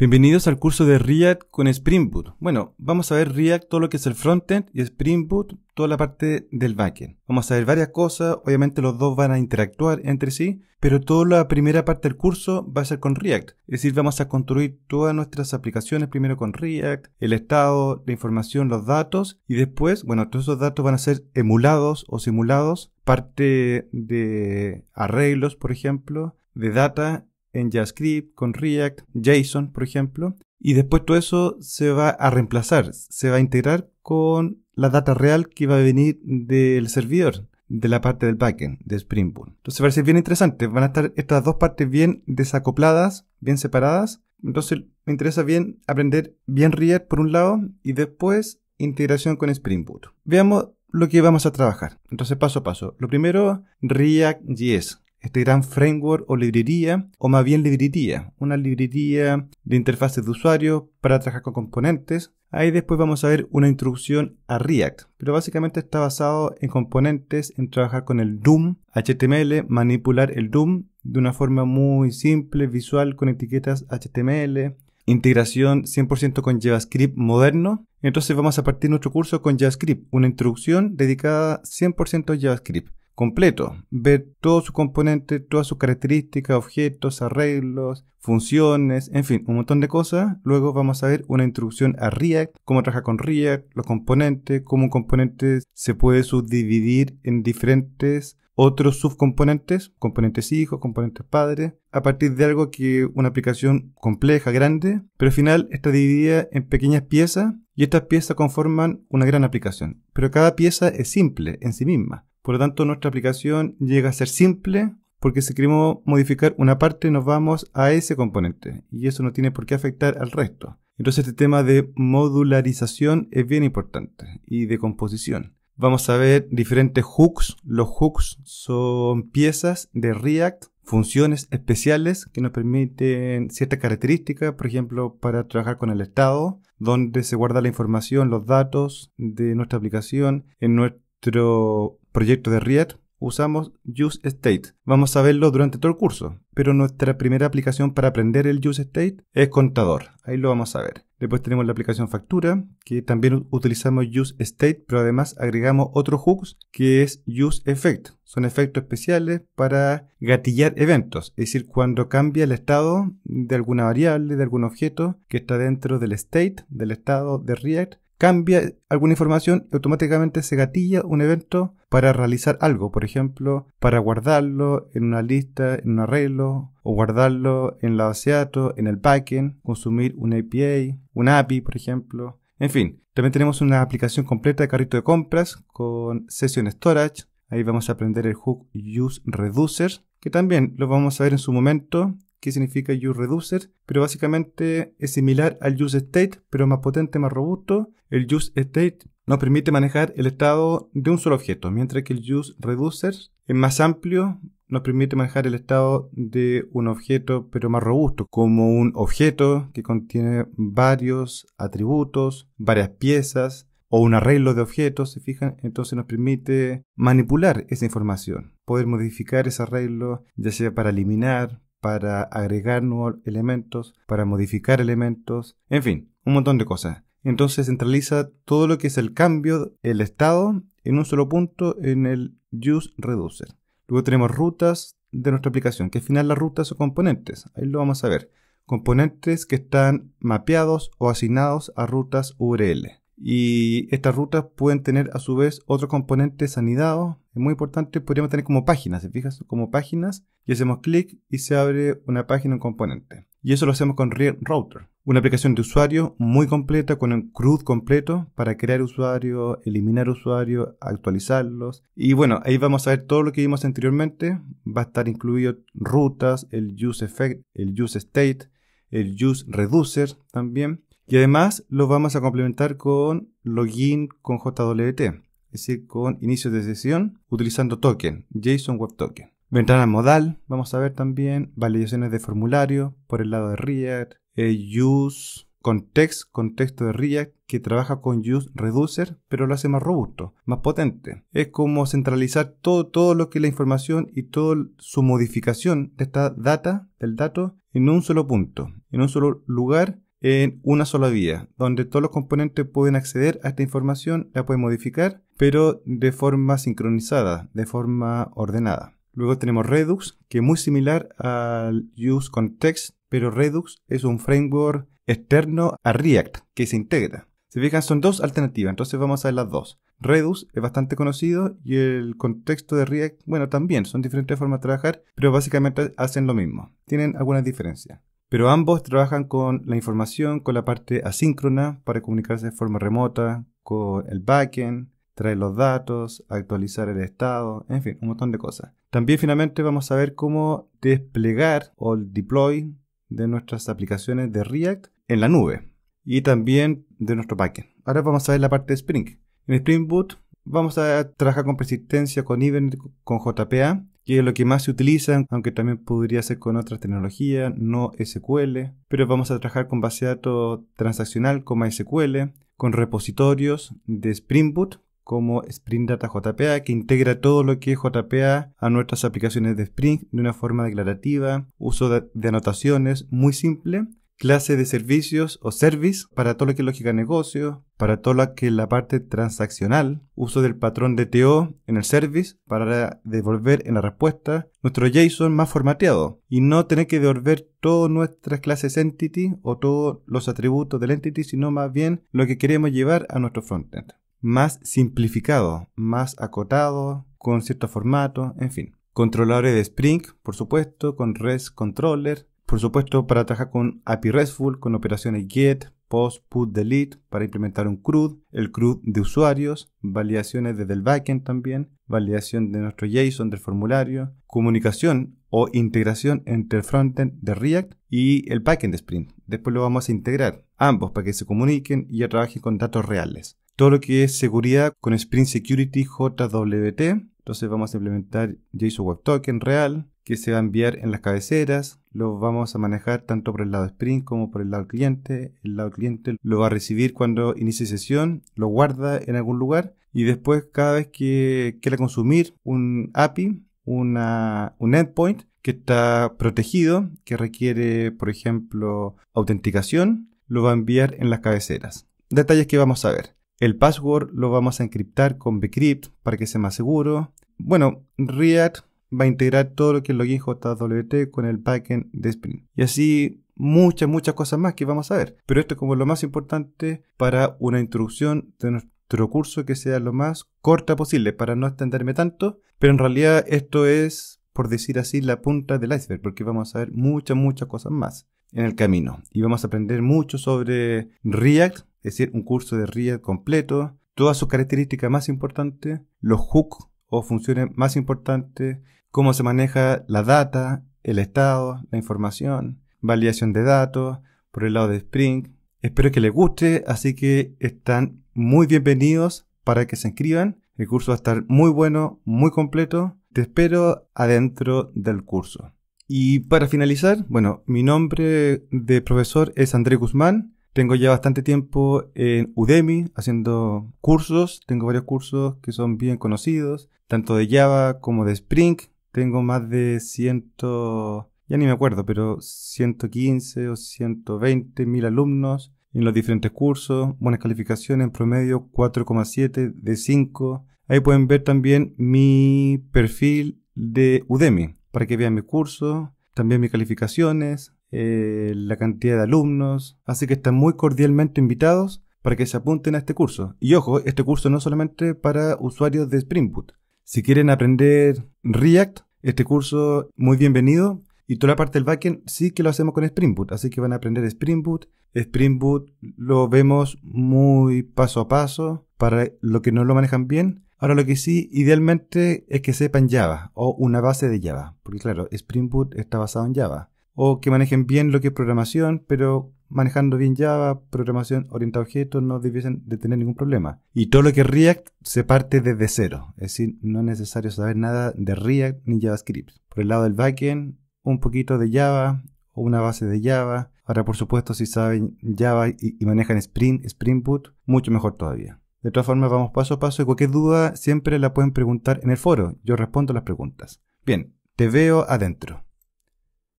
Bienvenidos al curso de React con Spring Boot. Bueno, vamos a ver React todo lo que es el frontend y Spring Boot toda la parte del backend. Vamos a ver varias cosas, obviamente los dos van a interactuar entre sí, pero toda la primera parte del curso va a ser con React. Es decir, vamos a construir todas nuestras aplicaciones primero con React, el estado, la información, los datos y después, bueno, todos esos datos van a ser emulados o simulados, parte de arreglos, por ejemplo, de data en JavaScript, con React, JSON, por ejemplo. Y después todo eso se va a reemplazar, se va a integrar con la data real que va a venir del servidor, de la parte del backend, de Spring Boot. Entonces parece bien interesante, van a estar estas dos partes bien desacopladas, bien separadas. Entonces me interesa bien aprender bien React por un lado y después integración con Spring Boot. Veamos lo que vamos a trabajar. Entonces paso a paso. Lo primero, React.js este gran framework o librería, o más bien librería, una librería de interfaces de usuario para trabajar con componentes. Ahí después vamos a ver una introducción a React, pero básicamente está basado en componentes, en trabajar con el DOM, HTML, manipular el DOM de una forma muy simple, visual, con etiquetas HTML, integración 100% con JavaScript moderno. Entonces vamos a partir nuestro curso con JavaScript, una introducción dedicada 100% a JavaScript completo. Ver todos sus componentes, todas sus características, objetos, arreglos, funciones, en fin, un montón de cosas. Luego vamos a ver una introducción a React, cómo trabaja con React, los componentes, cómo un componente se puede subdividir en diferentes otros subcomponentes, componentes hijos, componentes padres, a partir de algo que una aplicación compleja, grande, pero al final está dividida en pequeñas piezas y estas piezas conforman una gran aplicación. Pero cada pieza es simple en sí misma. Por lo tanto, nuestra aplicación llega a ser simple porque si queremos modificar una parte nos vamos a ese componente y eso no tiene por qué afectar al resto. Entonces este tema de modularización es bien importante y de composición. Vamos a ver diferentes hooks. Los hooks son piezas de React, funciones especiales que nos permiten ciertas características, por ejemplo, para trabajar con el estado, donde se guarda la información, los datos de nuestra aplicación en nuestro proyecto de React usamos useState. Vamos a verlo durante todo el curso, pero nuestra primera aplicación para aprender el useState es contador. Ahí lo vamos a ver. Después tenemos la aplicación factura, que también utilizamos useState, pero además agregamos otro hooks que es useEffect. Son efectos especiales para gatillar eventos, es decir, cuando cambia el estado de alguna variable, de algún objeto que está dentro del state, del estado de React, cambia alguna información y automáticamente se gatilla un evento para realizar algo, por ejemplo, para guardarlo en una lista, en un arreglo, o guardarlo en la base de datos, en el backend, consumir un API, un API, por ejemplo. En fin, también tenemos una aplicación completa de carrito de compras con Session Storage. Ahí vamos a aprender el hook Use Reducer, que también lo vamos a ver en su momento ¿Qué significa use reducer, pero básicamente es similar al use state, pero más potente, más robusto. El use state nos permite manejar el estado de un solo objeto, mientras que el use reducer es más amplio, nos permite manejar el estado de un objeto, pero más robusto, como un objeto que contiene varios atributos, varias piezas, o un arreglo de objetos, se fijan, entonces nos permite manipular esa información, poder modificar ese arreglo, ya sea para eliminar, para agregar nuevos elementos, para modificar elementos, en fin, un montón de cosas. Entonces centraliza todo lo que es el cambio, el estado, en un solo punto en el use reducer. Luego tenemos rutas de nuestra aplicación, que al final las rutas son componentes, ahí lo vamos a ver. Componentes que están mapeados o asignados a rutas URL. Y estas rutas pueden tener a su vez otro componente sanidad Es muy importante, podríamos tener como páginas, ¿se fijas? Como páginas y hacemos clic y se abre una página, un componente. Y eso lo hacemos con Real Router, una aplicación de usuario muy completa, con un CRUD completo para crear usuarios, eliminar usuarios, actualizarlos. Y bueno, ahí vamos a ver todo lo que vimos anteriormente. Va a estar incluido rutas, el use effect, el use state, el use reducer también y además los vamos a complementar con login con JWT, es decir, con inicio de sesión utilizando token, JSON Web Token. Ventana modal, vamos a ver también validaciones de formulario por el lado de React, eh, use context, contexto de React, que trabaja con use reducer, pero lo hace más robusto, más potente. Es como centralizar todo, todo lo que es la información y toda su modificación de esta data, del dato, en un solo punto, en un solo lugar en una sola vía, donde todos los componentes pueden acceder a esta información, la pueden modificar, pero de forma sincronizada, de forma ordenada. Luego tenemos Redux, que es muy similar al Use Context, pero Redux es un framework externo a React que se integra. si fijan, son dos alternativas, entonces vamos a ver las dos. Redux es bastante conocido y el contexto de React, bueno, también son diferentes formas de trabajar, pero básicamente hacen lo mismo. Tienen algunas diferencias. Pero ambos trabajan con la información, con la parte asíncrona para comunicarse de forma remota, con el backend, traer los datos, actualizar el estado, en fin, un montón de cosas. También finalmente vamos a ver cómo desplegar o el deploy de nuestras aplicaciones de React en la nube y también de nuestro backend. Ahora vamos a ver la parte de Spring. En Spring Boot vamos a trabajar con persistencia, con Event, con JPA que es lo que más se utiliza, aunque también podría ser con otras tecnologías, no SQL, pero vamos a trabajar con base de datos transaccional como SQL, con repositorios de Spring Boot como Spring Data JPA, que integra todo lo que es JPA a nuestras aplicaciones de Spring de una forma declarativa, uso de anotaciones muy simple clase de servicios o service para todo lo que es lógica de negocio, para todo lo que es la parte transaccional, uso del patrón DTO en el service para devolver en la respuesta nuestro JSON más formateado y no tener que devolver todas nuestras clases entity o todos los atributos del entity, sino más bien lo que queremos llevar a nuestro frontend. Más simplificado, más acotado, con cierto formato, en fin. Controladores de Spring, por supuesto, con REST Controller, por supuesto, para trabajar con API RESTful, con operaciones GET, POST, PUT, DELETE, para implementar un CRUD, el CRUD de usuarios, validaciones desde el backend también, validación de nuestro JSON del formulario, comunicación o integración entre el frontend de React y el backend de Sprint. Después lo vamos a integrar, ambos, para que se comuniquen y ya trabajen con datos reales. Todo lo que es seguridad con Sprint Security JWT, entonces vamos a implementar JSON Web Token real, que se va a enviar en las cabeceras, lo vamos a manejar tanto por el lado Spring como por el lado cliente. El lado cliente lo va a recibir cuando inicie sesión, lo guarda en algún lugar y después cada vez que quiera consumir un API, una, un endpoint que está protegido, que requiere, por ejemplo, autenticación, lo va a enviar en las cabeceras. Detalles que vamos a ver. El password lo vamos a encriptar con Bcrypt para que sea más seguro. Bueno, React va a integrar todo lo que es login JWT con el backend de Spring. Y así muchas, muchas cosas más que vamos a ver. Pero esto es como lo más importante para una introducción de nuestro curso que sea lo más corta posible para no extenderme tanto. Pero en realidad esto es, por decir así, la punta del iceberg, porque vamos a ver muchas, muchas cosas más en el camino. Y vamos a aprender mucho sobre React, es decir, un curso de React completo, todas sus características más importantes, los hooks o funciones más importantes, cómo se maneja la data, el estado, la información, validación de datos, por el lado de Spring. Espero que les guste, así que están muy bienvenidos para que se inscriban. El curso va a estar muy bueno, muy completo. Te espero adentro del curso. Y para finalizar, bueno, mi nombre de profesor es André Guzmán. Tengo ya bastante tiempo en Udemy haciendo cursos. Tengo varios cursos que son bien conocidos, tanto de Java como de Spring. Tengo más de 100, ya ni me acuerdo, pero 115 o 120 mil alumnos en los diferentes cursos. Buenas calificaciones, en promedio 4,7 de 5. Ahí pueden ver también mi perfil de Udemy para que vean mi curso, también mis calificaciones, eh, la cantidad de alumnos, así que están muy cordialmente invitados para que se apunten a este curso. Y ojo, este curso no solamente para usuarios de Spring Boot. Si quieren aprender React, este curso muy bienvenido. Y toda la parte del backend sí que lo hacemos con Spring Boot, así que van a aprender Spring Boot. Spring Boot lo vemos muy paso a paso para los que no lo manejan bien. Ahora lo que sí, idealmente es que sepan Java o una base de Java, porque claro, Spring Boot está basado en Java o que manejen bien lo que es programación, pero manejando bien Java, programación orientada a objetos, no debiesen de tener ningún problema. Y todo lo que es React se parte desde cero, es decir, no es necesario saber nada de React ni JavaScript. Por el lado del backend, un poquito de Java o una base de Java. Ahora, por supuesto, si saben Java y, manejan Spring, Spring Boot, mucho mejor todavía. De todas formas, vamos paso a paso y cualquier duda siempre la pueden preguntar en el foro. Yo respondo las preguntas. Bien, te veo adentro.